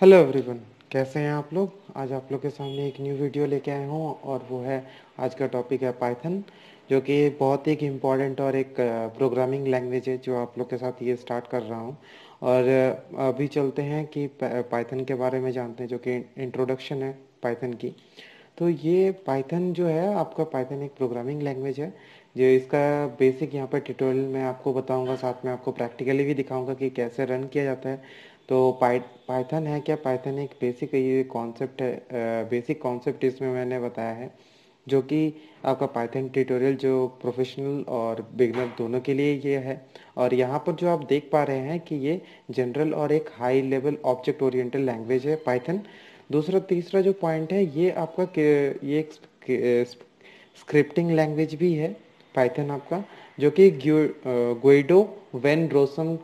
hello everyone कैसे हैं आप लोग आज आप लोग के सामने एक न्यू वीडियो लेके आए हूँ और वो है आज का टॉपिक है पाइथन जो कि बहुत एक इम्पॉर्टेंट और एक प्रोग्रामिंग लैंग्वेज है जो आप लोग के साथ ये स्टार्ट कर रहा हूँ और अभी चलते हैं कि पाइथन के बारे में जानते हैं जो कि इंट्रोडक्शन है पाइथन की तो ये पाइथन जो है आपका पाइथन एक प्रोग्रामिंग लैंग्वेज है जो इसका बेसिक यहाँ पर ट्यूटोरियल मैं आपको बताऊँगा साथ में आपको प्रैक्टिकली भी दिखाऊँगा कि कैसे रन किया जाता है तो पाइथन है क्या पाइथन एक बेसिक ये कॉन्सेप्ट है बेसिक कॉन्सेप्ट इसमें मैंने बताया है जो कि आपका पाइथन ट्यूटोरियल जो प्रोफेशनल और बिगनर दोनों के लिए ये है और यहाँ पर जो आप देख पा रहे हैं कि ये जनरल और एक high level object oriented language है पाइथन दूसरा तीसरा जो पॉइंट है ये आपका ये एक स्क्रिप्टिंग लैंग्वेज भी है पाइथन आपका जो कि गोइडो वेन रोसम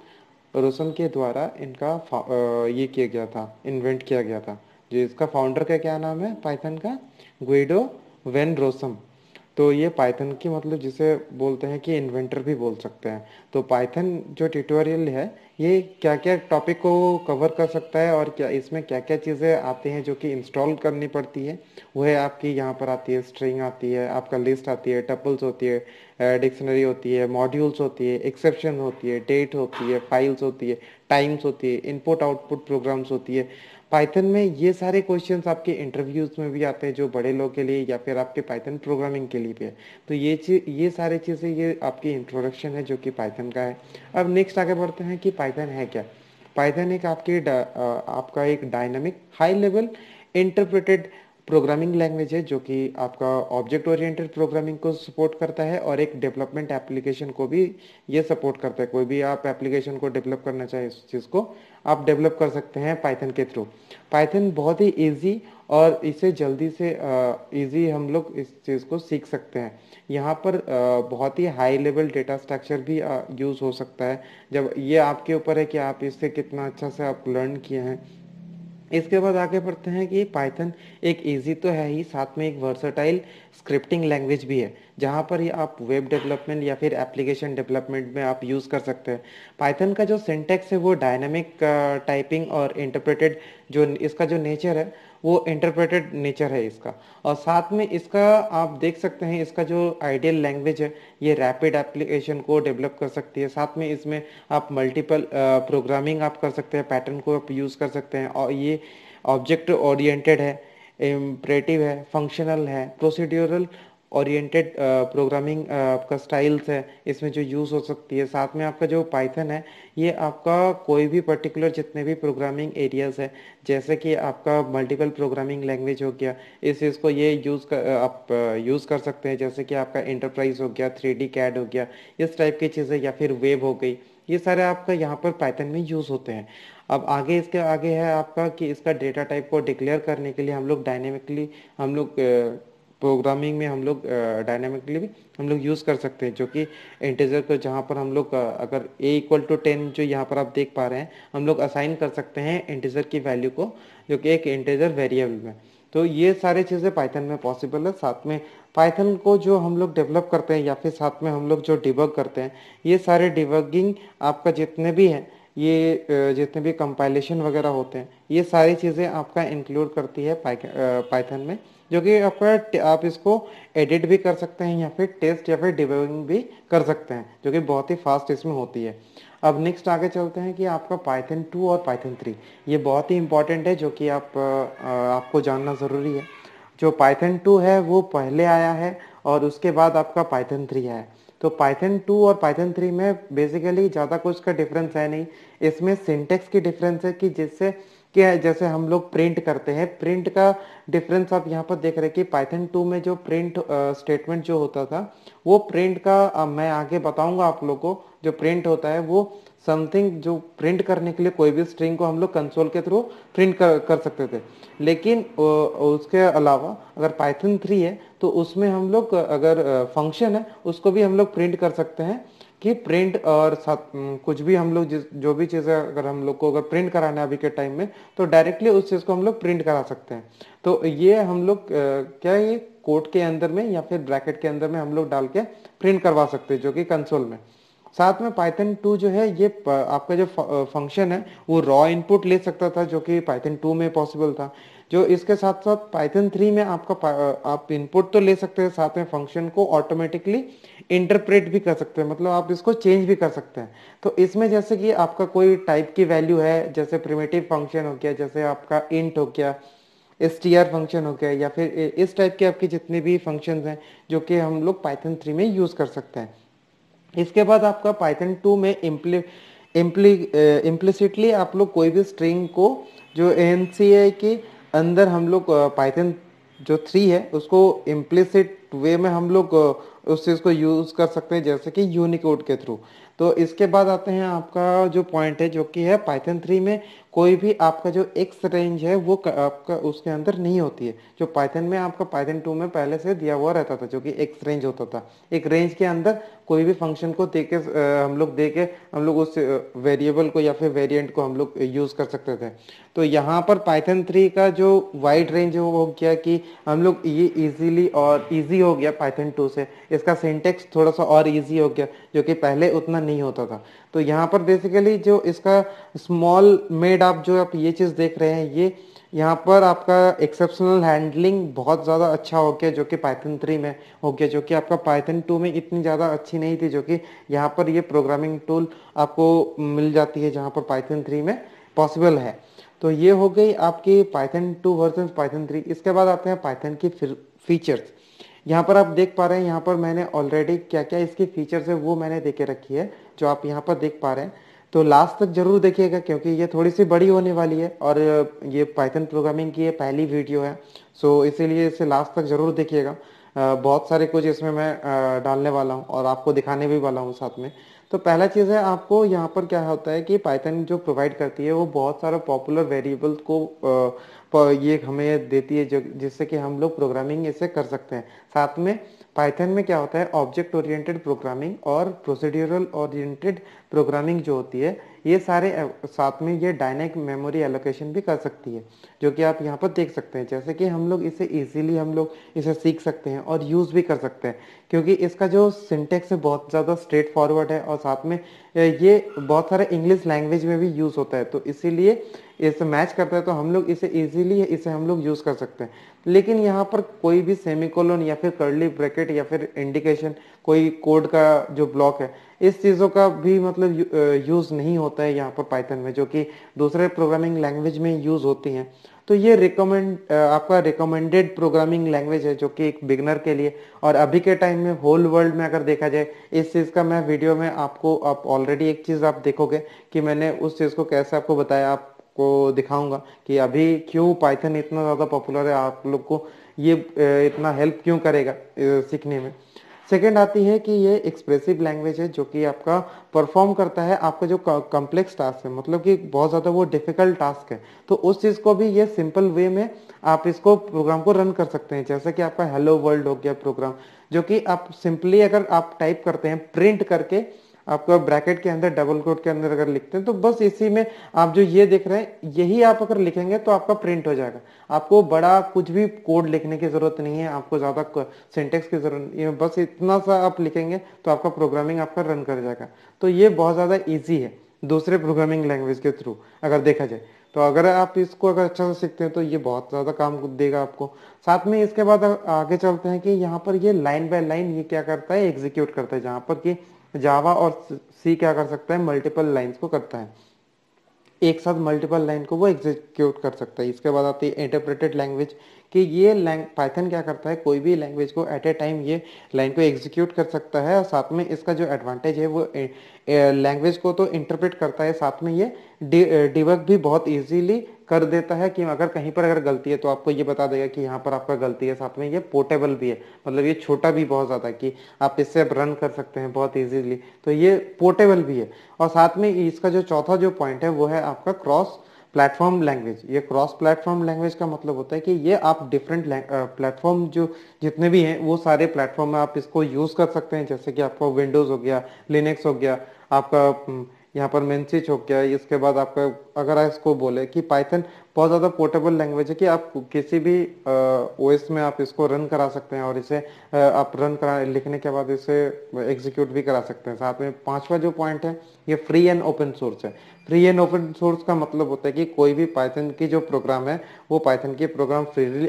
रोशन के द्वारा इनका ये किया गया था इन्वेंट किया गया था जो इसका फाउंडर का क्या नाम है पाइथन का गुइडो वेन रोसम तो ये पाइथन की मतलब जिसे बोलते हैं कि इन्वेंटर भी बोल सकते हैं तो पाइथन जो ट्यूटोरियल है ये क्या क्या टॉपिक को कवर कर सकता है और क्या इसमें क्या क्या चीज़ें आती हैं जो कि इंस्टॉल करनी पड़ती है वह आपकी यहाँ पर आती है स्ट्रिंग आती है आपका लिस्ट आती है टपल्स होती है डिक्शनरी होती है मॉड्यूल्स होती है एक्सेप्शन होती है डेट होती है फाइल्स होती है टाइम्स होती है इनपुट आउटपुट प्रोग्राम्स होती है पाइथन में ये सारे क्वेश्चंस आपके इंटरव्यूज में भी आते हैं जो बड़े लोग के लिए या फिर आपके पाइथन प्रोग्रामिंग के लिए भी है तो ये चीज ये सारे चीज़ें ये आपकी इंट्रोडक्शन है जो कि पाइथन का है अब नेक्स्ट आगे बढ़ते हैं कि पाइथन है क्या पाइथन एक आपके आपका एक dynamic high level interpreted programming language है जो कि आपका ऑब्जेक्ट ओरिएंटेड प्रोग्रामिंग को सपोर्ट करता है और एक डेवलपमेंट एप्लीकेशन को भी ये सपोर्ट करता है कोई भी आप एप्लीकेशन को डेवलप करना चाहे उस चीज़ को आप डेवलप कर सकते हैं पाइथन के थ्रू पाइथन बहुत ही ईजी और इसे जल्दी से इजी हम लोग इस चीज़ को सीख सकते हैं यहाँ पर बहुत ही हाई लेवल डेटा स्ट्रक्चर भी यूज़ हो सकता है जब ये आपके ऊपर है कि आप इससे कितना अच्छा से आप लर्न किए हैं इसके बाद आगे पढ़ते हैं कि पाइथन एक इजी तो है ही साथ में एक वर्सटाइल स्क्रिप्टिंग लैंग्वेज भी है जहाँ पर ही आप वेब डेवलपमेंट या फिर एप्लीकेशन डेवलपमेंट में आप यूज़ कर सकते हैं पाइथन का जो सिंटेक्स है वो डायनामिक टाइपिंग uh, और इंटरप्रेटेड जो इसका जो नेचर है वो इंटरप्रेटेड नेचर है इसका और साथ में इसका आप देख सकते हैं इसका जो आइडियल लैंग्वेज है ये रैपिड एप्लीकेशन को डेवलप कर सकती है साथ में इसमें आप मल्टीपल प्रोग्रामिंग आप कर सकते हैं पैटर्न को आप यूज़ कर सकते हैं और ये ऑब्जेक्ट ओरिएंटेड है इम्परेटिव है फंक्शनल है procedural oriented programming uh, uh, आपका स्टाइल्स है इसमें जो यूज़ हो सकती है साथ में आपका जो पाइथन है ये आपका कोई भी पर्टिकुलर जितने भी प्रोग्रामिंग एरियाज़ है जैसे कि आपका मल्टीपल प्रोग्रामिंग लैंग्वेज हो गया इस चीज़ को ये यूज़ कर आप यूज़ कर सकते हैं जैसे कि आपका इंटरप्राइज हो गया थ्री डी कैड हो गया इस टाइप की चीज़ें या फिर वेब हो गई ये सारे आपका यहाँ पर पाइथन में यूज़ होते हैं अब आगे इसके आगे है आपका कि इसका डेटा टाइप को डिक्लेयर करने के लिए हम लोग डायनेमिकली हम लोग प्रोग्रामिंग में हम लोग डायनामिकली भी हम लोग यूज़ कर सकते हैं जो कि इंटेजर को जहाँ पर हम लोग अगर ए इक्वल टू टेन जो यहाँ पर आप देख पा रहे हैं हम लोग असाइन कर सकते हैं इंटेजर की वैल्यू को जो कि एक इंटेजर वेरिएबल में तो ये सारी चीज़ें पाइथन में पॉसिबल है साथ में पाइथन को जो हम लोग डेवलप करते हैं या फिर साथ में हम लोग जो डिबग करते हैं ये सारे डिबगिंग आपका जितने भी हैं ये जितने भी कंपाइलेशन वगैरह होते हैं ये सारी चीज़ें आपका इंक्लूड करती है पाइथन में जो कि आपका आप इसको एडिट भी कर सकते हैं या फिर टेस्ट या फिर डिबगिंग भी कर सकते हैं जो कि बहुत ही फास्ट इसमें होती है अब नेक्स्ट आगे चलते हैं कि आपका पाइथन टू और पाइथन थ्री ये बहुत ही इंपॉर्टेंट है जो कि आप आपको जानना ज़रूरी है जो पाइथन टू है वो पहले आया है और उसके बाद आपका पाइथन थ्री आया है तो पाइथन टू और पाइथन थ्री में बेसिकली ज़्यादा कुछ का डिफरेंस है नहीं इसमें सिंटेक्स की डिफरेंस है कि जिससे कि जैसे हम लोग प्रिंट करते हैं प्रिंट का डिफरेंस आप यहाँ पर देख रहे हैं कि पाइथन टू में जो प्रिंट स्टेटमेंट जो होता था वो प्रिंट का आ, मैं आगे बताऊंगा आप लोग को जो प्रिंट होता है वो समथिंग जो प्रिंट करने के लिए कोई भी स्ट्रिंग को हम लोग कंसोल के थ्रू प्रिंट कर, कर सकते थे लेकिन उसके अलावा अगर पाइथन थ्री है तो उसमें हम लोग अगर फंक्शन है उसको भी हम लोग प्रिंट कर सकते हैं कि प्रिंट और साथ कुछ भी हम लोग जो भी चीज़ें अगर हम लोग को अगर प्रिंट कराना है अभी के टाइम में तो डायरेक्टली उस चीज़ को हम लोग प्रिंट करा सकते हैं तो ये हम लोग क्या ये कोट के अंदर में या फिर ब्रैकेट के अंदर में हम लोग डाल के प्रिंट करवा सकते हैं जो कि कंसोल में साथ में पाइथन टू जो है ये आपका जो फंक्शन है वो रॉ इनपुट ले सकता था जो कि पाइथन टू में पॉसिबल था जो इसके साथ साथ पाइथन थ्री में आपका आप इनपुट तो ले सकते हैं साथ में फंक्शन को ऑटोमेटिकली इंटरप्रेट भी कर सकते हैं मतलब आप इसको चेंज भी कर सकते हैं तो इसमें जैसे कि आपका कोई टाइप की वैल्यू है जैसे प्रिमेटिव फंक्शन हो गया जैसे आपका इंट हो गया एस टी आर फंक्शन हो गया या फिर इस टाइप के आपके जितने भी फंक्शन हैं जो कि हम लोग पाइथन थ्री में यूज़ कर सकते हैं इसके बाद आपका पाइथन टू में इम्प्ली इम्प्लिसिटली आप लोग कोई भी स्ट्रिंग को जो एन सी आई की अंदर हम लोग पाइथन जो थ्री है उसको इम्प्लिसिट वे में हम लोग उस चीज़ को यूज़ कर सकते हैं जैसे कि यूनिकोड के थ्रू तो इसके बाद आते हैं आपका जो पॉइंट है जो कि है पाइथन थ्री में कोई भी आपका जो एक्स रेंज है वो आपका उसके अंदर नहीं होती है जो पाइथन में आपका पाइथन टू में पहले से दिया हुआ रहता था जो कि एक्स रेंज होता था एक रेंज के अंदर कोई भी फंक्शन को देके हम लोग दे के हम लोग उस वेरिएबल को या फिर वेरिएंट को हम लोग यूज़ कर सकते थे तो यहाँ पर पाइथन थ्री का जो वाइड रेंज है वो हो गया कि हम लोग ये इजीली और इजी हो गया पाइथन टू से इसका सिंटेक्स थोड़ा सा और इजी हो गया जो कि पहले उतना नहीं होता था तो यहाँ पर बेसिकली जो इसका स्मॉल मेड आप जो आप ये चीज़ देख रहे हैं ये यहाँ पर आपका एक्सेप्शनल हैंडलिंग बहुत ज़्यादा अच्छा हो गया जो कि पाइथन थ्री में हो गया जो कि आपका पाइथन टू में इतनी ज़्यादा अच्छी नहीं थी जो कि यहाँ पर ये प्रोग्रामिंग टूल आपको मिल जाती है जहाँ पर पाइथन थ्री में पॉसिबल है तो ये हो गई आपकी Python two version Python three इसके बाद आते हैं पाइथन की फीचर्स यहाँ पर आप देख पा रहे हैं यहाँ पर मैंने ऑलरेडी क्या क्या इसके फीचर्स है वो मैंने देखे रखी है जो आप यहाँ पर देख पा रहे हैं तो लास्ट तक जरूर देखिएगा क्योंकि ये थोड़ी सी बड़ी होने वाली है और ये पाइथन प्रोग्रामिंग की ये पहली वीडियो है सो इसीलिए इसे लास्ट तक जरूर देखिएगा बहुत सारे कुछ इसमें मैं डालने वाला हूँ और आपको दिखाने भी वाला हूँ साथ में तो पहला चीज़ है आपको यहाँ पर क्या होता है कि पाइथन जो प्रोवाइड करती है वो बहुत सारा पॉपुलर वेरिएबल को ये हमें देती है जो जिससे कि हम लोग प्रोग्रामिंग इसे कर सकते हैं साथ में पाइथन में क्या होता है ऑब्जेक्ट ओरिएंटेड प्रोग्रामिंग और प्रोसीड्यूरल ओरिएंटेड प्रोग्रामिंग जो होती है ये सारे साथ में ये डायनेक मेमोरी एलोकेशन भी कर सकती है जो कि आप यहाँ पर देख सकते हैं जैसे कि हम लोग इसे इजीली हम लोग इसे सीख सकते हैं और यूज़ भी कर सकते हैं क्योंकि इसका जो सिंटेक्स है बहुत ज़्यादा स्ट्रेट फॉरवर्ड है और साथ में ये बहुत सारे इंग्लिश लैंग्वेज में भी यूज़ होता है तो इसीलिए इसे मैच करता है तो हम लोग इसे ईजिली इसे हम लोग यूज़ कर सकते हैं लेकिन यहाँ पर कोई भी सेमिकोलन या फिर कर्ली ब्रैकेट या फिर इंडिकेशन कोई कोड का जो ब्लॉक है इस चीज़ों का भी मतलब यूज़ नहीं होता है यहाँ पर पाइथन में जो कि दूसरे प्रोग्रामिंग लैंग्वेज में यूज़ होती हैं तो ये रिकमेंड आपका रिकमेंडेड प्रोग्रामिंग लैंग्वेज है जो कि एक बिगनर के लिए और अभी के टाइम में होल वर्ल्ड में अगर देखा जाए इस चीज़ का मैं वीडियो में आपको आप ऑलरेडी एक चीज़ आप देखोगे कि मैंने उस चीज़ को कैसे आपको बताया आप को दिखाऊंगा कि अभी क्यों पाइथन इतना ज़्यादा पॉपुलर है आप लोग को ये इतना हेल्प क्यों करेगा सीखने में सेकेंड आती है कि ये एक्सप्रेसिव लैंग्वेज है जो कि आपका परफॉर्म करता है आपका जो कॉम्प्लेक्स टास्क है मतलब कि बहुत ज़्यादा वो डिफिकल्ट टास्क है तो उस चीज़ को भी ये सिंपल वे में आप इसको प्रोग्राम को रन कर सकते हैं जैसे कि आपका हेलो वर्ल्ड हो गया प्रोग्राम जो कि आप सिंपली अगर आप टाइप करते हैं प्रिंट करके आपका ब्रैकेट के अंदर डबल कोट के अंदर अगर लिखते हैं तो बस इसी में आप जो ये देख रहे हैं यही आप अगर लिखेंगे तो आपका प्रिंट हो जाएगा आपको बड़ा कुछ भी कोड लिखने की ज़रूरत नहीं है आपको ज़्यादा सिंटेक्स की ज़रूरत बस इतना सा आप लिखेंगे तो आपका प्रोग्रामिंग आपका रन कर जाएगा तो ये बहुत ज़्यादा ईजी है दूसरे प्रोग्रामिंग लैंग्वेज के थ्रू अगर देखा जाए तो अगर आप इसको अगर अच्छा से सीखते हैं तो ये बहुत ज़्यादा काम देगा आपको साथ में इसके बाद आगे चलते हैं कि यहाँ पर ये लाइन बाय लाइन ये क्या करता है एग्जीक्यूट करता है जहाँ पर कि जावा और सी क्या कर सकता है मल्टीपल लाइंस को करता है एक साथ मल्टीपल लाइन को वो एग्जीक्यूट कर सकता है इसके बाद आती है इंटरप्रेटेड लैंग्वेज कि ये लैंग पाइथन क्या करता है कोई भी लैंग्वेज को एट ए टाइम ये लाइन को एग्जीक्यूट कर सकता है और साथ में इसका जो एडवांटेज है वो लैंग्वेज को तो इंटरप्रेट करता है साथ में ये डिवर्क भी बहुत ईजीली कर देता है कि अगर कहीं पर अगर गलती है तो आपको ये बता देगा कि यहाँ पर आपका गलती है साथ में ये पोर्टेबल भी है मतलब ये छोटा भी बहुत ज़्यादा कि आप इससे आप रन कर सकते हैं बहुत ईजीली तो ये पोर्टेबल भी है और साथ में इसका जो चौथा जो पॉइंट है वो है आपका क्रॉस प्लेटफॉर्म लैंग्वेज ये क्रॉस प्लेटफॉर्म लैंग्वेज का मतलब होता है कि ये आप डिफरेंट प्लेटफॉर्म जो जितने भी हैं वो सारे प्लेटफॉर्म में आप इसको यूज़ कर सकते हैं जैसे कि आपका विंडोज़ हो गया लिनक्स हो गया आपका हम्म, यहाँ पर मेन चीज हो गया इसके बाद आपका अगर आप इसको बोले कि पाइथन बहुत ज़्यादा पोर्टेबल लैंग्वेज है कि आप किसी भी ओएस में आप इसको रन करा सकते हैं और इसे आप रन करा लिखने के बाद इसे एग्जीक्यूट भी करा सकते हैं साथ में पांचवा जो पॉइंट है ये फ्री एंड ओपन सोर्स है फ्री एंड ओपन सोर्स का मतलब होता है कि कोई भी पाइथन की जो प्रोग्राम है वो पाइथन के प्रोग्राम फ्रीली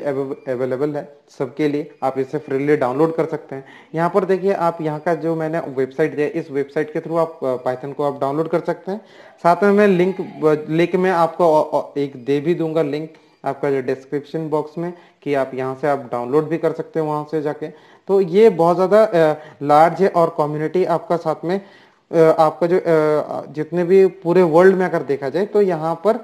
अवेलेबल है सबके लिए आप इसे फ्रीली डाउनलोड कर सकते हैं यहाँ पर देखिए आप यहाँ का जो मैंने वेबसाइट दिया इस वेबसाइट के थ्रू आप पाइथन को आप डाउनलोड कर सकते हैं साथ में मैं लिंक लिंक में आपको एक दे भी दूंगा लिंक आपका जो डिस्क्रिप्शन बॉक्स में कि आप यहाँ से आप डाउनलोड भी कर सकते हैं वहां से जाके तो ये बहुत ज़्यादा लार्ज है और कम्युनिटी आपका साथ में आपका जो जितने भी पूरे वर्ल्ड में अगर देखा जाए तो यहाँ पर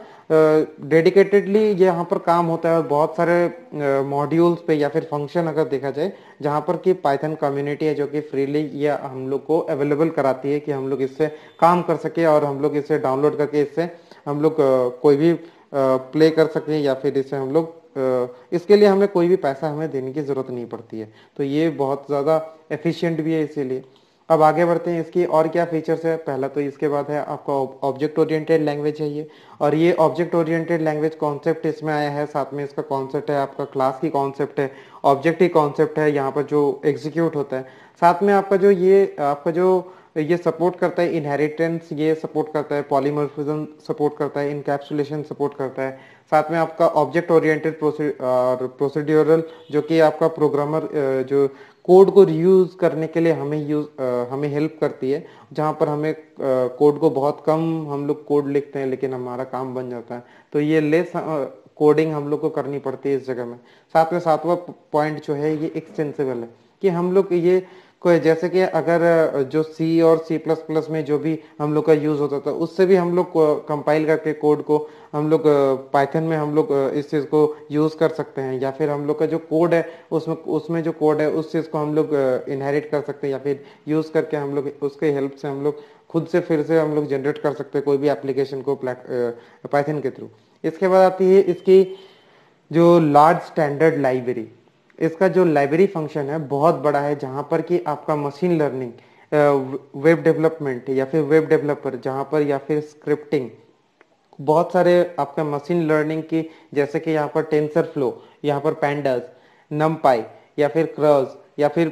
डेडिकेटेडली यहाँ पर काम होता है और बहुत सारे मॉड्यूल्स पे या फिर फंक्शन अगर देखा जाए जहाँ पर कि पाइथन कम्युनिटी है जो कि फ्रीली ये हम लोग को अवेलेबल कराती है कि हम लोग इससे काम कर सके और हम लोग इसे डाउनलोड करके इससे हम लोग कोई भी प्ले कर सकें या फिर इसे हम लोग इसके लिए हमें कोई भी पैसा हमें देने की ज़रूरत नहीं पड़ती है तो ये बहुत ज़्यादा एफिशिएंट भी है इसीलिए अब आगे बढ़ते हैं इसकी और क्या फीचर्स है पहला तो इसके बाद है आपका ऑब्जेक्ट ओरिएंटेड लैंग्वेज है ये और ये ऑब्जेक्ट ओरिएंटेड लैंग्वेज कॉन्सेप्ट इसमें आया है साथ में इसका कॉन्सेप्ट है आपका क्लास की कॉन्सेप्ट है ऑब्जेक्ट की कॉन्सेप्ट है यहाँ पर जो एग्जीक्यूट होता है साथ में आपका जो ये आपका जो ये सपोर्ट करता है इनहेरिटेंस ये सपोर्ट करता है पॉलीमर्फिज्म सपोर्ट करता है इनकैप्सुलेशन सपोर्ट करता है साथ में आपका ऑब्जेक्ट ओरिएंटेड प्रोसीड्योरल जो कि आपका प्रोग्रामर जो कोड को रियूज करने के लिए हमें यूज हमें हेल्प करती है जहाँ पर हमें कोड को बहुत कम हम लोग कोड लिखते हैं लेकिन हमारा काम बन जाता है तो ये लेस कोडिंग हम लोग को करनी पड़ती है इस जगह में साथ में सातवां पॉइंट जो है ये एक्सटेंसिबल है कि हम लोग ये कोई जैसे कि अगर जो C और C++ में जो भी हम लोग का यूज़ होता था तो उससे भी हम लोग कंपाइल करके कोड को हम लोग पाइथन में हम लोग इस चीज़ को यूज़ कर सकते हैं या फिर हम लोग का जो कोड है उसमें उसमें जो कोड है उस चीज़ को हम लोग इनहेरिट कर सकते हैं या फिर यूज़ करके हम लोग उसके हेल्प से हम लोग खुद से फिर से हम लोग जनरेट कर सकते हैं कोई भी एप्लीकेशन को पाइथन के थ्रू इसके बाद आती है इसकी जो लार्ज स्टैंडर्ड लाइब्रेरी इसका जो लाइब्रेरी फंक्शन है बहुत बड़ा है जहाँ पर कि आपका मशीन लर्निंग वेब डेवलपमेंट या फिर वेब डेवलपर जहाँ पर या फिर स्क्रिप्टिंग बहुत सारे आपका मशीन लर्निंग की जैसे कि यहाँ पर टेंसर फ्लो यहाँ पर पैंडस नम पाई या फिर क्रज या फिर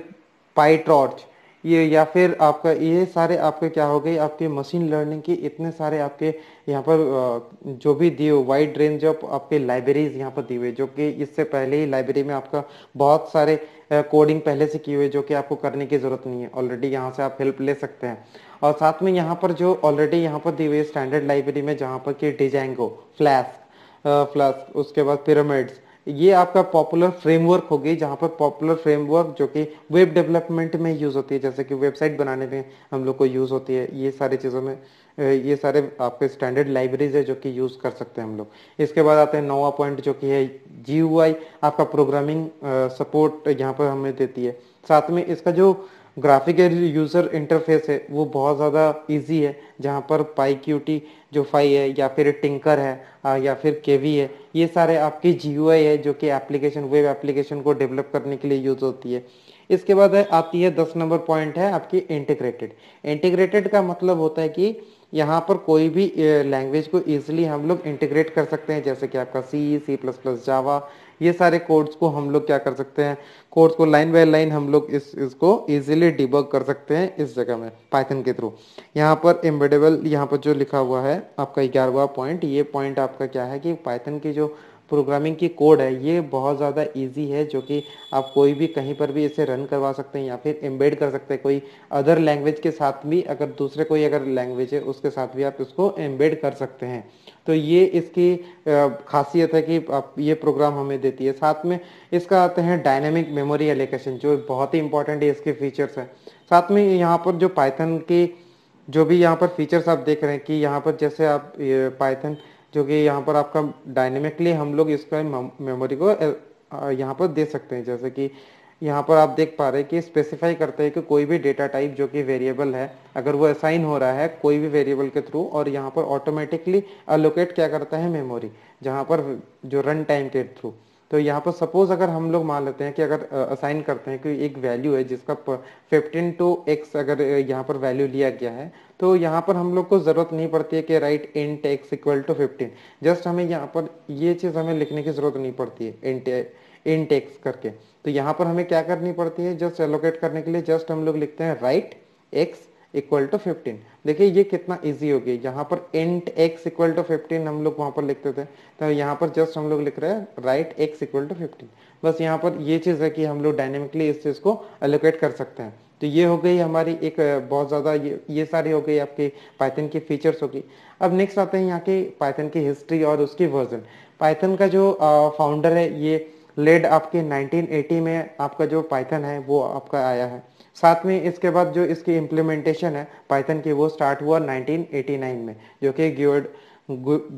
पाई टॉर्च ये या फिर आपका ये सारे आपके क्या हो गई आपके मशीन लर्निंग की इतने सारे आपके यहाँ पर जो भी दिए वाइड रेंज ऑफ आपके लाइब्रेरीज यहाँ पर दिए हुए जो कि इससे पहले ही लाइब्रेरी में आपका बहुत सारे कोडिंग पहले से की हुई जो कि आपको करने की ज़रूरत नहीं है ऑलरेडी यहाँ से आप हेल्प ले सकते हैं और साथ में यहाँ पर जो ऑलरेडी यहाँ पर दी हुई स्टैंडर्ड लाइब्रेरी में जहाँ पर कि डिजाइंगो फ्लैस्क फ्लैश उसके बाद पिरामिड्स ये आपका पॉपुलर फ्रेमवर्क होगी जहाँ पर पॉपुलर फ्रेमवर्क जो कि वेब डेवलपमेंट में यूज़ होती है जैसे कि वेबसाइट बनाने में हम लोग को यूज़ होती है ये सारी चीज़ों में ये सारे आपके स्टैंडर्ड लाइब्रेरीज है जो कि यूज़ कर सकते हैं हम लोग इसके बाद आते हैं नोवा पॉइंट जो कि है जी आपका प्रोग्रामिंग सपोर्ट यहाँ पर हमें देती है साथ में इसका जो ग्राफिकल यूज़र इंटरफेस है वो बहुत ज़्यादा इजी है जहाँ पर पाई क्यूटी जो फाई है या फिर टिंकर है या फिर केवी है ये सारे आपकी जी है जो कि एप्लीकेशन वेब एप्लीकेशन को डेवलप करने के लिए यूज़ होती है इसके बाद है, आती है दस नंबर पॉइंट है आपकी इंटीग्रेटेड इंटीग्रेटेड का मतलब होता है कि यहाँ पर कोई भी लैंग्वेज को ईजिली हम लोग इंटीग्रेट कर सकते हैं जैसे कि आपका सी सी प्लस प्लस जावा ये सारे कोड्स को हम लोग क्या कर सकते हैं कोड्स को लाइन बाय लाइन हम लोग इस इसको ईजिली डिबग कर सकते हैं इस जगह में पाइथन के थ्रू यहाँ पर एम्बेडेबल यहाँ पर जो लिखा हुआ है आपका ग्यारहवा पॉइंट ये पॉइंट आपका क्या है कि पाइथन की जो प्रोग्रामिंग की कोड है ये बहुत ज़्यादा इजी है जो कि आप कोई भी कहीं पर भी इसे रन करवा सकते हैं या फिर एम्बेड कर सकते हैं कोई अदर लैंग्वेज के साथ भी अगर दूसरे कोई अगर लैंग्वेज है उसके साथ भी आप इसको एम्बेड कर सकते हैं तो ये इसकी खासियत है कि आप ये प्रोग्राम हमें देती है साथ में इसका आते हैं डायनेमिक मेमोरी एलोकेशन जो बहुत ही इंपॉर्टेंट है इसके फीचर्स हैं साथ में यहाँ पर जो पाइथन की जो भी यहाँ पर फीचर्स आप देख रहे हैं कि यहाँ पर जैसे आप पाइथन जो कि यहाँ पर आपका डायनेमिकली हम लोग इसका मेमोरी को यहाँ पर दे सकते हैं जैसे कि यहाँ पर आप देख पा रहे हैं कि स्पेसिफाई करते हैं कि कोई भी डेटा टाइप जो कि वेरिएबल है अगर वो असाइन हो रहा है कोई भी वेरिएबल के थ्रू और यहाँ पर ऑटोमेटिकली अलोकेट क्या करता है मेमोरी जहाँ पर जो रन टाइम के थ्रू तो यहाँ पर सपोज अगर हम लोग मान लेते हैं कि अगर असाइन करते हैं कि एक वैल्यू है जिसका फिफ्टीन टू एक्स अगर यहाँ पर वैल्यू लिया गया है तो यहाँ पर हम लोग को ज़रूरत नहीं पड़ती है कि write int x equal to fifteen just हमें यहाँ पर ये चीज़ हमें लिखने की ज़रूरत नहीं पड़ती है इंट इंट एक्स करके तो यहाँ पर हमें क्या करनी पड़ती है जस्ट एलोकेट करने के लिए जस्ट हम लोग लिखते हैं write x equal to fifteen देखिए ये कितना इजी हो गया यहाँ पर int x equal to fifteen हम लोग वहाँ पर लिखते थे तो यहाँ पर जस्ट हम लोग लिख रहे हैं write x equal to fifteen बस यहाँ पर ये चीज़ है कि हम लोग डायनेमिकली इस चीज़ को एलोकेट कर सकते हैं तो ये हो गई हमारी एक बहुत ज़्यादा ये ये सारी हो गई आपके पाइथन के फीचर्स हो गई अब नेक्स्ट आते हैं यहाँ के पाइथन की हिस्ट्री और उसकी वर्जन पाइथन का जो फाउंडर है ये लेड आपके 1980 में आपका जो पाइथन है वो आपका आया है साथ में इसके बाद जो इसकी इम्प्लीमेंटेशन है पाइथन की वो स्टार्ट हुआ 1989 में जो कि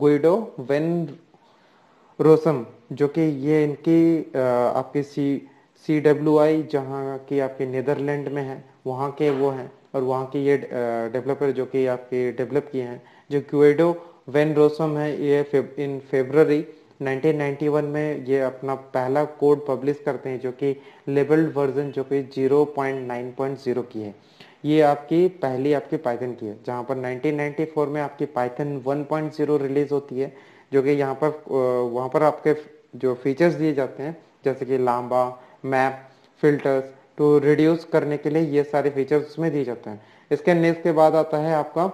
गुइडो वेन रोसम जो कि ये इनकी आपके सी सी डब्ल्यू आई जहाँ की आपके नीदरलैंड में है वहाँ के वो हैं और वहाँ के ये डेवलपर जो कि आपके डेवलप किए हैं जो क्यूएडो वेन रोसम है ये इन फेबररी 1991 में ये अपना पहला कोड पब्लिश करते हैं जो कि लेबल्ड वर्जन जो कि 0.9.0 की है ये आपकी पहली आपकी पाइथन की है जहाँ पर 1994 में आपकी पाइथन 1.0 रिलीज होती है जो कि यहाँ पर वहाँ पर आपके जो फीचर्स दिए जाते हैं जैसे कि lambda map filters to reduce करने के लिए ये सारे फीचर्स उसमें दिए जाते हैं इसके नेक्स्ट के बाद आता है आपका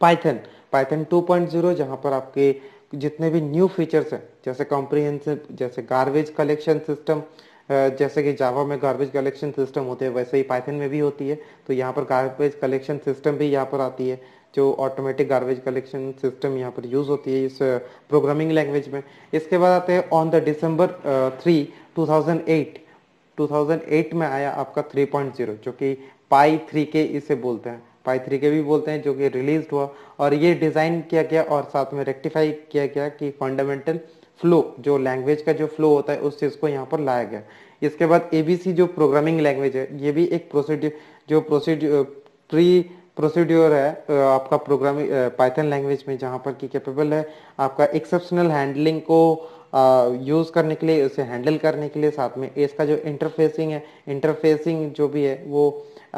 पाइथन पाइथन 2.0 जहाँ पर आपके जितने भी न्यू फीचर्स हैं जैसे कॉम्प्रीहेंसिव जैसे गार्बेज कलेक्शन सिस्टम जैसे कि जावा में गार्बेज कलेक्शन सिस्टम होते हैं वैसे ही पाइथन में भी होती है तो यहाँ पर गार्बेज कलेक्शन सिस्टम भी यहाँ पर आती है जो ऑटोमेटिक गार्बेज कलेक्शन सिस्टम यहाँ पर यूज़ होती है इस प्रोग्रामिंग लैंग्वेज में इसके बाद आते हैं ऑन द डिसम्बर थ्री 2008 2008 में आया आपका 3.0 जो कि पाई थ्री के इसे बोलते हैं पाई थ्री के भी बोलते हैं जो कि रिलीज हुआ और ये डिज़ाइन किया गया और साथ में रेक्टिफाई किया गया कि फंडामेंटल फ्लो जो लैंग्वेज का जो फ्लो होता है उस चीज़ को यहाँ पर लाया गया इसके बाद ए जो प्रोग्रामिंग लैंग्वेज है ये भी एक प्रोसीड्यूर जो प्रोसीड्यू प्री प्रोसीड्योर है आपका प्रोग्रामिंग पाइथन लैंग्वेज में जहाँ पर की कैपेबल है आपका एक्सेप्शनल हैंडलिंग को यूज़ करने के लिए उसे हैंडल करने के लिए साथ में इसका जो इंटरफेसिंग है इंटरफेसिंग जो भी है वो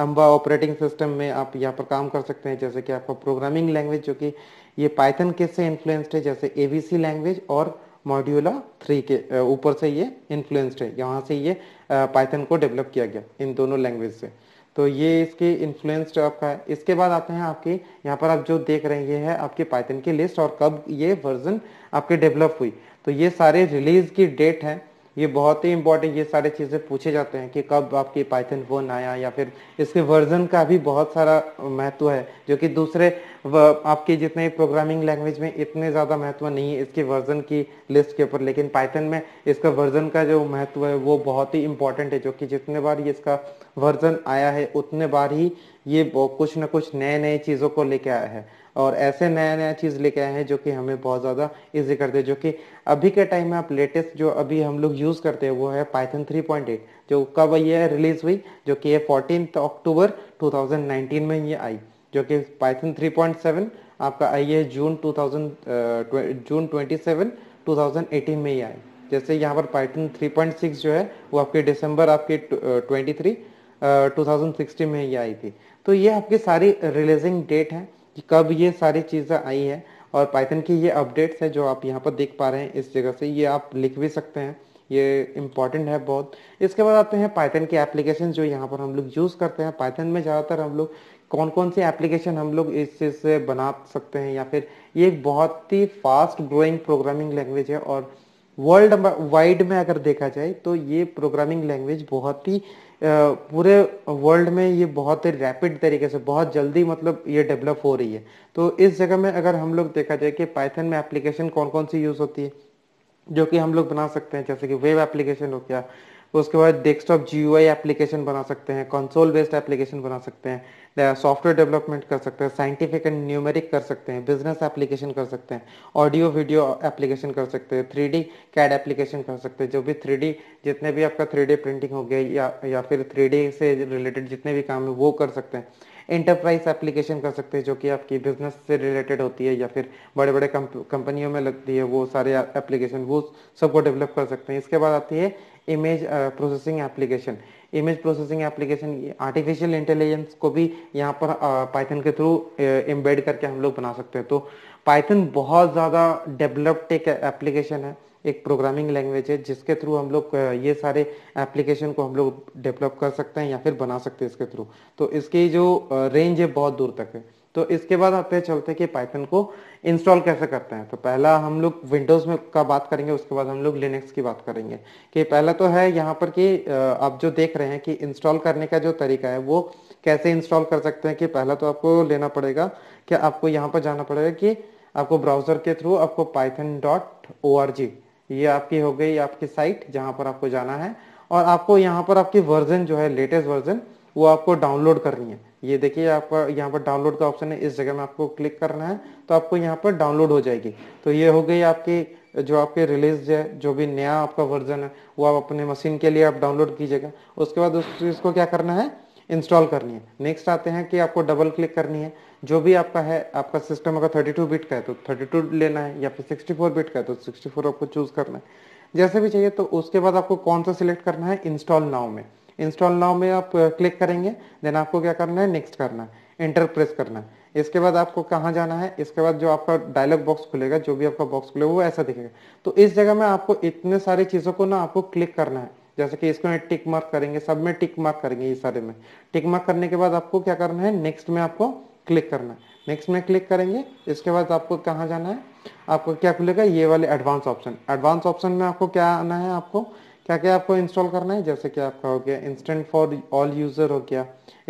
अम्बा ऑपरेटिंग सिस्टम में आप यहाँ पर काम कर सकते हैं जैसे कि आपका प्रोग्रामिंग लैंग्वेज जो कि ये पाइथन से इन्फ्लुएंस्ड है जैसे ए लैंग्वेज और मॉड्यूला थ्री के ऊपर से ये इन्फ्लुएंस्ड है यहाँ से ये पाइथन को डेवलप किया गया इन दोनों लैंग्वेज से तो ये इसके इन्फ्लुएंस्ड आपका है इसके बाद आते हैं आपकी यहाँ पर आप जो देख रहे हैं ये है आपके पाइथन की लिस्ट और कब ये वर्जन आपके डेवलप हुई तो ये सारे रिलीज की डेट है ये बहुत ही इंपॉर्टेंट ये सारे चीज़ें पूछे जाते हैं कि कब आपकी पाइथन फोन आया या फिर इसके वर्जन का भी बहुत सारा महत्व है जो कि दूसरे आपके जितने प्रोग्रामिंग लैंग्वेज में इतने ज़्यादा महत्व नहीं है इसके वर्जन की लिस्ट के ऊपर लेकिन पाइथन में इसका वर्जन का जो महत्व है वो बहुत ही इंपॉर्टेंट है जो कि जितने बार ये इसका वर्जन आया है उतने बार ही ये कुछ ना कुछ नए नए चीज़ों को लेके आया है और ऐसे नया नया चीज़ लेके आए हैं जो कि हमें बहुत ज़्यादा इजी करते हैं जो कि अभी के टाइम में आप लेटेस्ट जो अभी हम लोग यूज़ करते हैं वो है पाइथन 3.8 जो कब ये रिलीज़ हुई जो कि ये फोर्टीन अक्टूबर 2019 में ये आई जो कि पाइथन 3.7 आपका आई है जून 2000 जून 27 2018 में ही आई जैसे यहाँ पर पाइथन 3.6 जो है वो आपके दिसंबर आपके 23 थाउजेंड 2016 में ही आई थी तो ये आपकी सारी रिलीजिंग डेट है कि कब ये सारी चीज़ें आई हैं और पाइथन की ये अपडेट्स हैं जो आप यहाँ पर देख पा रहे हैं इस जगह से ये आप लिख भी सकते हैं ये इम्पॉर्टेंट है बहुत इसके बाद आते हैं पाइथन के एप्लीकेशन जो यहाँ पर हम लोग यूज़ करते हैं पाइथन में ज़्यादातर हम लोग कौन कौन से एप्लीकेशन हम लोग इस चीज़ से बना सकते हैं या फिर ये एक बहुत ही फास्ट ग्रोइंग प्रोग्रामिंग लैंग्वेज है और वर्ल्ड वाइड में अगर देखा जाए तो ये प्रोग्रामिंग लैंग्वेज बहुत ही पूरे वर्ल्ड में ये बहुत ही रैपिड तरीके से बहुत जल्दी मतलब ये डेवलप हो रही है तो इस जगह में अगर हम लोग देखा जाए कि पाइथन में एप्लीकेशन कौन कौन सी यूज़ होती है जो कि हम लोग बना सकते हैं जैसे कि वेब एप्लीकेशन हो गया उसके बाद डेस्कटॉप जी एप्लीकेशन बना सकते हैं कंसोल बेस्ड एप्लीकेशन बना सकते हैं सॉफ्टवेयर डेवलपमेंट कर सकते हैं साइंटिफिक एंड न्यूमेरिक कर सकते हैं बिजनेस एप्लीकेशन कर सकते हैं ऑडियो वीडियो एप्लीकेशन कर सकते हैं थ्री डी कैड एप्लीकेशन कर सकते हैं जो भी थ्री डी जितने भी आपका थ्री डी प्रिंटिंग हो गया या या फिर थ्री डी से रिलेटेड जितने भी काम है वो कर सकते हैं इंटरप्राइज एप्लीकेशन कर सकते हैं जो कि आपकी बिजनेस से रिलेटेड होती है या फिर बड़े बड़े कंपनियों में लगती है वो सारे एप्लीकेशन वो सबको डेवलप कर सकते हैं इसके बाद आती है image processing application image processing application artificial intelligence को भी यहाँ पर पाइथन के थ्रू एम्बेड करके हम लोग बना सकते हैं तो पाइथन बहुत ज़्यादा डेवलप्ड एक एप्लीकेशन है एक प्रोग्रामिंग लैंग्वेज है जिसके थ्रू हम लोग ये सारे एप्लीकेशन को हम लोग डेवलप कर सकते हैं या फिर बना सकते हैं इसके थ्रू तो इसकी जो रेंज है बहुत दूर तक है तो इसके बाद आप चलते कि पाइथन को इंस्टॉल कैसे करते हैं तो पहला हम लोग विंडोज़ में का बात करेंगे उसके बाद हम लोग लिनक्स की बात करेंगे कि पहला तो है यहाँ पर कि आप जो देख रहे हैं कि इंस्टॉल करने का जो तरीका है वो कैसे इंस्टॉल कर सकते हैं कि पहला तो आपको लेना पड़ेगा कि आपको यहाँ पर जाना पड़ेगा कि आपको ब्राउज़र के थ्रू आपको Python dot O R G ये आपकी हो गई आपकी साइट जहाँ पर आपको जाना है और आपको यहाँ पर आपकी वर्जन जो है लेटेस्ट वर्जन वो आपको डाउनलोड करनी है ये देखिए आपका यहाँ पर डाउनलोड का ऑप्शन है इस जगह में आपको क्लिक करना है तो आपको यहाँ पर डाउनलोड हो जाएगी तो ये हो गई आपकी जो आपके रिलीज है जो भी नया आपका वर्जन है वो आप अपने मशीन के लिए आप डाउनलोड कीजिएगा उसके बाद उस चीज़ को क्या करना है इंस्टॉल करनी है नेक्स्ट आते हैं कि आपको डबल क्लिक करनी है जो भी आपका है आपका सिस्टम अगर टू बिट का है तो टू लेना है या फिर फोर बिट का है तो फोर आपको चूज करना है जैसे भी चाहिए तो उसके बाद आपको कौन सा सिलेक्ट करना है इंस्टॉल नाउ में इंस्टॉल नाउ में आप क्लिक करेंगे देन आपको क्या करना है नेक्स्ट करना है एंटर प्रेस करना है इसके बाद आपको कहाँ जाना है इसके बाद जो आपका डायलॉग बॉक्स खुलेगा जो भी आपका बॉक्स खुलेगा वो ऐसा दिखेगा तो इस जगह में आपको इतने सारी चीज़ों को ना आपको क्लिक करना है जैसे कि इसको टिक मार्क करेंगे सब में टिक मार्क करेंगे ये सारे में टिक मार्क करने के बाद आपको क्या करना है नेक्स्ट में आपको क्लिक करना है नेक्स्ट में क्लिक करेंगे इसके बाद आपको कहाँ जाना है आपको क्या खुलेगा ये वाले एडवांस ऑप्शन एडवांस ऑप्शन में आपको क्या आना है आपको क्या क्या आपको इंस्टॉल करना है जैसे कि आपका हो गया इंस्टेंट फॉर ऑल यूज़र हो गया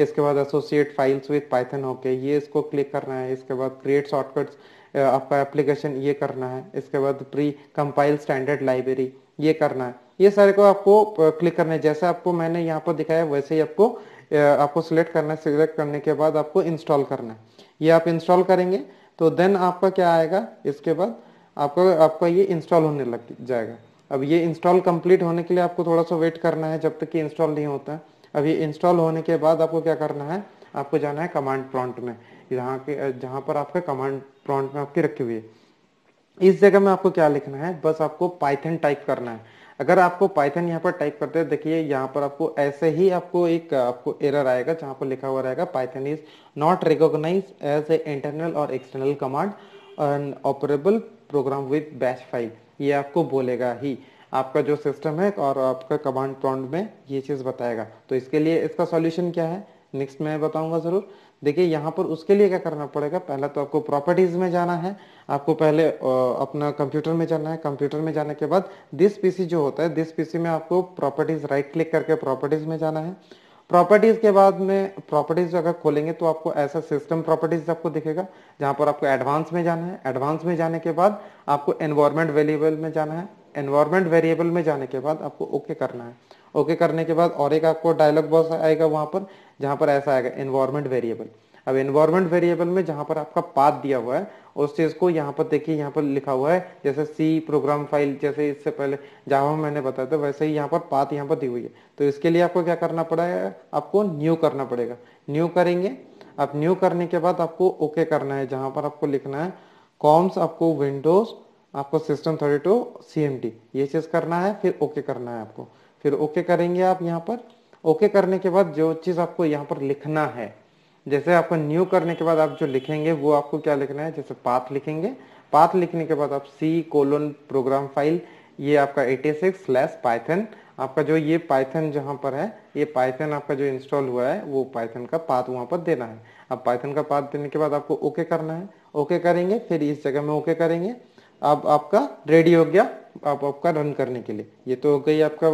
इसके बाद एसोसिएट फाइल्स विद पाइथन हो गया ये इसको क्लिक करना है इसके बाद क्रिएट शॉर्टकट्स आपका एप्लीकेशन ये करना है इसके बाद प्री कंपाइल स्टैंडर्ड लाइब्रेरी ये करना है ये सारे को आपको क्लिक करना है जैसे आपको मैंने यहाँ पर दिखाया वैसे ही आपको आपको सिलेक्ट करना है सिलेक्ट करने के बाद आपको इंस्टॉल करना है ये आप इंस्टॉल करेंगे तो देन आपका क्या आएगा इसके बाद आपका आपका ये इंस्टॉल होने लग जाएगा अब ये इंस्टॉल कंप्लीट होने के लिए आपको थोड़ा सा वेट करना है जब तक कि इंस्टॉल नहीं होता अब ये इंस्टॉल होने के बाद आपको क्या करना है आपको जाना है कमांड प्रॉन्ट में यहाँ के जहाँ पर आपका कमांड प्रॉन्ट में आपकी रखी हुई है इस जगह में आपको क्या लिखना है बस आपको पाइथन टाइप करना है अगर आपको पाइथन यहाँ पर टाइप करते हैं देखिए यहाँ पर आपको ऐसे ही आपको एक आपको एरर आएगा जहाँ पर लिखा हुआ रहेगा Python is not recognize as a internal और external command an operable program with batch file ये आपको बोलेगा ही आपका जो सिस्टम है और आपका कमांड प्रॉन्ट में ये चीज़ बताएगा तो इसके लिए इसका सॉल्यूशन क्या है नेक्स्ट मैं बताऊंगा ज़रूर देखिए यहाँ पर उसके लिए क्या करना पड़ेगा पहला तो आपको प्रॉपर्टीज़ में जाना है आपको पहले अपना कंप्यूटर में जाना है कंप्यूटर में जाने के बाद दिस पीसी जो होता है दिस पीसी में आपको प्रॉपर्टीज़ राइट क्लिक करके प्रॉपर्टीज़ में जाना है प्रॉपर्टीज के बाद में प्रॉपर्टीज अगर खोलेंगे तो आपको ऐसा सिस्टम प्रॉपर्टीज आपको दिखेगा जहां पर आपको एडवांस में जाना है एडवांस में जाने के बाद आपको एनवायरमेंट वेरिएबल में जाना है एनवायरमेंट वेरिएबल में जाने के बाद आपको ओके okay करना है ओके okay करने के बाद और एक आपको डायलॉग बॉक्स आएगा वहां पर जहां पर ऐसा आएगा एनवायरमेंट वेरिएबल अब एनवायरमेंट वेरिएबल में जहां पर आपका पाथ दिया हुआ है उस चीज को यहाँ पर देखिए यहाँ पर लिखा हुआ है जैसे सी प्रोग्राम फाइल जैसे इससे पहले जहां मैंने बताया था वैसे ही यहाँ पर पात यहाँ पर दी हुई है तो इसके लिए आपको क्या करना पड़ेगा आपको न्यू करना पड़ेगा न्यू करेंगे आप न्यू करने के बाद आपको ओके करना है जहां पर आपको लिखना है कॉम्स आपको विंडोज आपको system thirty two C M T ये चीज़ करना है फिर ओके करना है आपको फिर ओके करेंगे आप यहाँ पर ओके करने के बाद जो चीज़ आपको यहाँ पर लिखना है जैसे आपको न्यू करने के बाद आप जो लिखेंगे वो आपको क्या लिखना है जैसे पाथ लिखेंगे पाथ लिखने के बाद आप सी कोलोन प्रोग्राम फाइल ये आपका 86 स्लैश पाइथन आपका जो ये पाइथन जहां पर है ये पाइथन आपका जो इंस्टॉल हुआ है वो पाइथन का पाथ वहां पर देना है अब पाइथन का पाथ देने के बाद आपको ओके करना है ओके करेंगे फिर इस जगह में ओके करेंगे अब आपका रेडी हो गया आप आपका रन करने के लिए ये तो हो गई आपका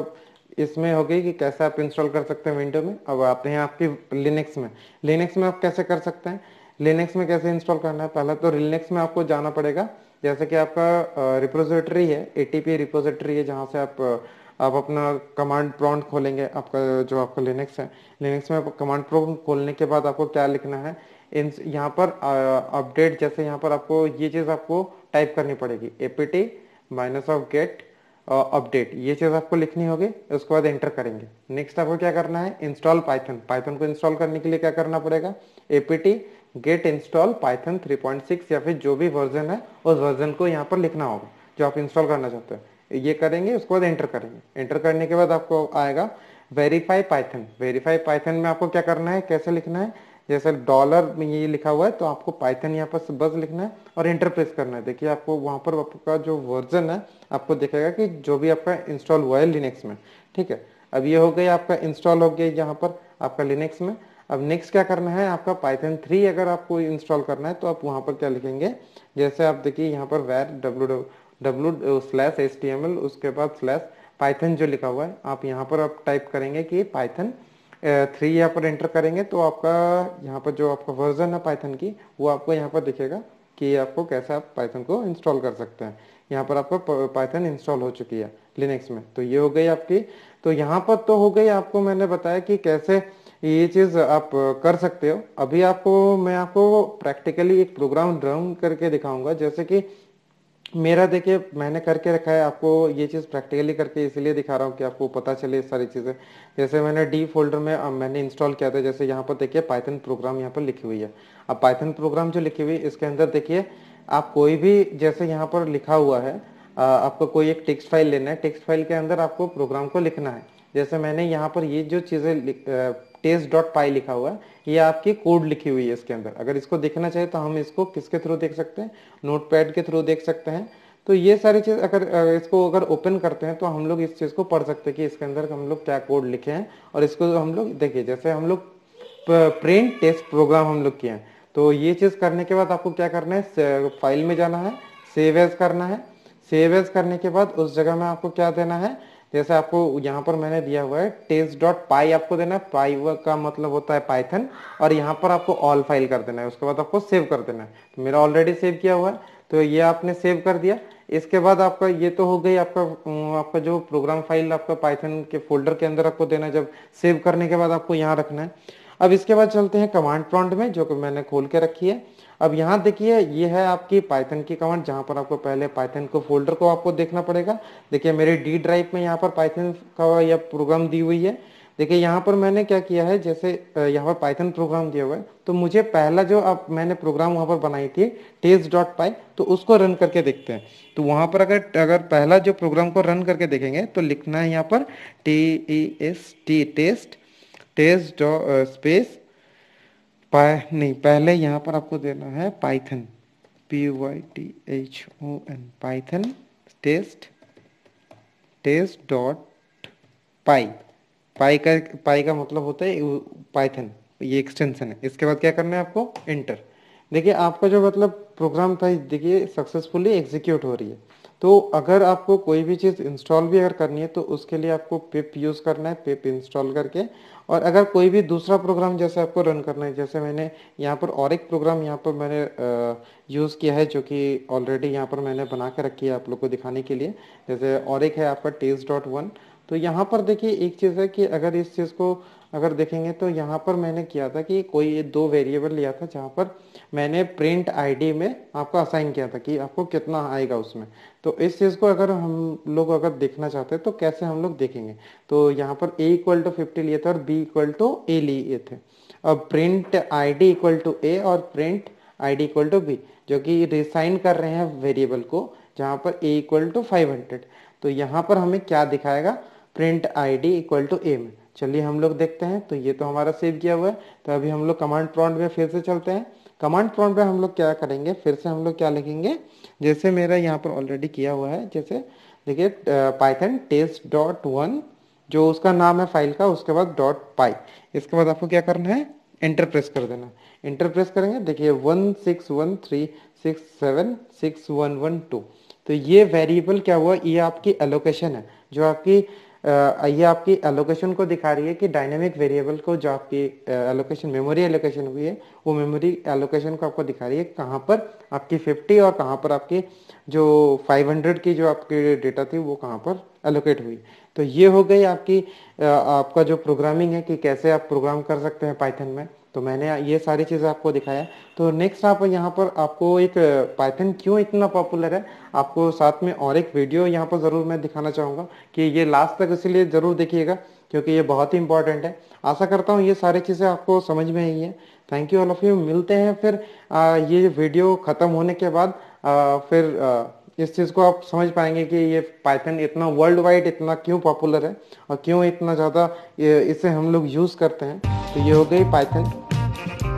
इसमें हो गई कि कैसे आप इंस्टॉल कर सकते हैं विंडो में अब आते हैं आपकी लिनक्स में लिनक्स में आप कैसे कर सकते हैं लिनक्स में कैसे इंस्टॉल करना है पहला तो लिनक्स में आपको जाना पड़ेगा जैसे कि आपका रिपोजिटरी है ए टी पी रिपोजिटरी है जहाँ से आप आप अपना कमांड प्रॉम्प्ट खोलेंगे आपका जो आपका लिनक्स है लिनक्स में कमांड प्रॉम्प्ट खोलने के बाद आपको क्या लिखना है इन यहाँ पर अपडेट जैसे यहाँ पर आपको ये चीज़ आपको टाइप करनी पड़ेगी A P T minus of get update ये चीज़ आपको लिखनी होगी उसके बाद एंटर करेंगे नेक्स्ट आपको क्या करना है इंस्टॉल पाइथन पाइथन को इंस्टॉल करने के लिए क्या करना पड़ेगा एपीटी गेट इंस्टॉल पाइथन 3.6 या फिर जो भी वर्जन है उस वर्जन को यहाँ पर लिखना होगा जो आप इंस्टॉल करना चाहते हैं ये करेंगे उसके बाद एंटर करेंगे एंटर करने के बाद आपको आएगा वेरीफाई पाइथन वेरीफाई पाइथन में आपको क्या करना है कैसे लिखना है जैसे डॉलर में ये लिखा हुआ है तो आपको पाइथन यहाँ पर बस लिखना है और इंटरप्रेस करना है देखिए आपको वहाँ पर आपका जो वर्जन है आपको देखेगा कि जो भी आपका इंस्टॉल हुआ है लिनक्स में ठीक है अब ये हो गया आपका इंस्टॉल हो गया यहाँ पर आपका लिनक्स में अब नेक्स्ट क्या करना है आपका पाइथन थ्री अगर आपको इंस्टॉल करना है तो आप वहाँ पर क्या लिखेंगे जैसे आप देखिए यहाँ पर वैर डब्लू डब्लू स्लैश एस उसके बाद स्लैश पाइथन जो लिखा हुआ है आप यहाँ पर आप टाइप करेंगे कि पाइथन थ्री यहाँ पर एंटर करेंगे तो आपका यहाँ पर जो आपका वर्जन है पाइथन की वो आपको यहाँ पर दिखेगा कि आपको कैसे आप पाइथन को इंस्टॉल कर सकते हैं यहाँ पर आपका पाइथन इंस्टॉल हो चुकी है लिनक्स में तो ये हो गई आपकी तो यहाँ पर तो हो गई आपको मैंने बताया कि कैसे ये चीज़ आप कर सकते हो अभी आपको मैं आपको प्रैक्टिकली एक प्रोग्राम ड्राउन करके दिखाऊंगा जैसे कि मेरा देखिए मैंने करके रखा है आपको ये चीज़ प्रैक्टिकली करके इसलिए दिखा रहा हूँ कि आपको पता चले सारी चीज़ें जैसे मैंने डी फोल्डर में अब मैंने इंस्टॉल किया था जैसे यहाँ पर देखिए पाइथन प्रोग्राम यहाँ पर लिखी हुई है अब पाइथन प्रोग्राम जो लिखी हुई है इसके अंदर देखिए आप कोई भी जैसे यहाँ पर लिखा हुआ है आपको कोई एक टेक्स्ट फाइल लेना है टेक्स्ट फाइल के अंदर आपको प्रोग्राम को लिखना है जैसे मैंने यहाँ पर ये जो चीज़ें टेस्ट डॉट पाई लिखा हुआ है ये आपकी कोड लिखी हुई है इसके अंदर अगर इसको देखना चाहिए तो हम इसको किसके थ्रू देख सकते हैं नोट पैड के थ्रू देख सकते हैं तो ये सारी चीज़ अगर इसको अगर ओपन करते हैं तो हम लोग इस चीज़ को पढ़ सकते हैं कि इसके अंदर हम लोग क्या कोड लिखे हैं और इसको हम लोग देखिए जैसे हम लोग प्रिंट टेस्ट प्रोग्राम हम लोग किए हैं तो ये चीज़ करने के बाद आपको क्या करना है फाइल में जाना है सेव एज करना है सेव एज करने के बाद उस जगह में आपको क्या देना है जैसे आपको यहाँ पर मैंने दिया हुआ है टेस्ट डॉट पाई आपको देना है पाई का मतलब होता है पाइथन और यहाँ पर आपको ऑल फाइल कर देना है उसके बाद आपको सेव कर देना है तो मेरा ऑलरेडी सेव किया हुआ है तो ये आपने सेव कर दिया इसके बाद आपका ये तो हो गई आपका आपका जो प्रोग्राम फाइल आपका पाइथन के फोल्डर के अंदर आपको देना है जब सेव करने के बाद आपको यहाँ रखना है अब इसके बाद चलते हैं कमांड प्रॉन्ट में जो कि मैंने खोल के रखी है अब यहाँ देखिए ये है आपकी पाइथन की कमांड जहाँ पर आपको पहले पाइथन को फोल्डर को आपको देखना पड़ेगा देखिए मेरे डी ड्राइव में यहाँ पर पाइथन का यह प्रोग्राम दी हुई है देखिए यहाँ पर मैंने क्या किया है जैसे यहाँ पर पाइथन प्रोग्राम दिया हुआ है तो मुझे पहला जो आप मैंने प्रोग्राम वहाँ पर बनाई थी टेस्ट डॉट पाई तो उसको रन करके देखते हैं तो वहाँ पर अगर अगर पहला जो प्रोग्राम को रन करके देखेंगे तो लिखना है यहाँ पर T E S T test test dot space py नहीं पहले यहाँ पर आपको देना है Python P Y T H O N Python test test dot py py का पाई का मतलब होता है पाइथन ये एक्सटेंशन है इसके बाद क्या करना है आपको एंटर देखिए आपका जो मतलब प्रोग्राम था देखिए सक्सेसफुली एग्जीक्यूट हो रही है तो अगर आपको कोई भी चीज़ इंस्टॉल भी अगर करनी है तो उसके लिए आपको पिप यूज़ करना है पिप इंस्टॉल करके और अगर कोई भी दूसरा प्रोग्राम जैसे आपको रन करना है जैसे मैंने यहाँ पर और एक प्रोग्राम यहाँ पर मैंने यूज़ किया है जो कि ऑलरेडी यहाँ पर मैंने बना के रखी है आप लोग को दिखाने के लिए जैसे और एक है आपका टेस्ट डॉट वन तो यहाँ पर देखिए एक चीज़ है कि अगर इस चीज़ को अगर देखेंगे तो यहाँ पर मैंने किया था कि कोई दो वेरिएबल लिया था जहाँ पर मैंने प्रिंट आईडी में आपको असाइन किया था कि आपको कितना आएगा उसमें तो इस चीज़ को अगर हम लोग अगर देखना चाहते हैं तो कैसे हम लोग देखेंगे तो यहाँ पर ए इक्वल टू फिफ्टी लिए थे और बी इक्वल टू ए लिए थे अब print I D equal to a और print I D equal to b जो कि रिसाइन कर रहे हैं वेरिएबल को जहाँ पर a equal to five hundred तो यहाँ पर हमें क्या दिखाएगा print I D equal to a में चलिए हम लोग देखते हैं तो ये तो हमारा सेव किया हुआ है तो अभी हम लोग कमांड प्रॉन्ट में फिर से चलते हैं कमांड प्रॉम्प्ट पे हम लोग क्या करेंगे फिर से हम लोग क्या लिखेंगे जैसे मेरा यहाँ पर ऑलरेडी किया हुआ है जैसे देखिए पाइथन टेस्ट डॉट वन जो उसका नाम है फाइल का उसके बाद डॉट पाई इसके बाद आपको क्या करना है एंटर प्रेस कर देना एंटर प्रेस करेंगे देखिए one six one three six seven six one one two तो ये वेरिएबल क्या हुआ ये आपकी एलोकेशन है जो आपकी ये आपकी एलोकेशन को दिखा रही है कि डायनेमिक वेरिएबल को जो आपकी एलोकेशन मेमोरी एलोकेशन हुई है वो मेमोरी एलोकेशन को आपको दिखा रही है कहाँ पर आपकी 50 और कहाँ पर आपकी जो 500 की जो आपकी डेटा थी वो कहाँ पर एलोकेट हुई तो ये हो गई आपकी आपका जो प्रोग्रामिंग है कि कैसे आप प्रोग्राम कर सकते हैं पाइथन में तो मैंने ये सारी चीज़ें आपको दिखाया तो नेक्स्ट आप यहाँ पर आपको एक पाइथन क्यों इतना पॉपुलर है आपको साथ में और एक वीडियो यहाँ पर ज़रूर मैं दिखाना चाहूँगा कि ये लास्ट तक इसलिए ज़रूर देखिएगा क्योंकि ये बहुत ही इंपॉर्टेंट है आशा करता हूँ ये सारी चीज़ें आपको समझ में आई है thank you all of you मिलते हैं फिर आ, ये वीडियो ख़त्म होने के बाद आ, फिर आ, इस चीज़ को आप समझ पाएंगे कि ये पाइथन इतना वर्ल्ड वाइड इतना क्यों पॉपुलर है और क्यों इतना ज़्यादा इसे हम लोग यूज़ करते हैं तो ये हो गई पाइथन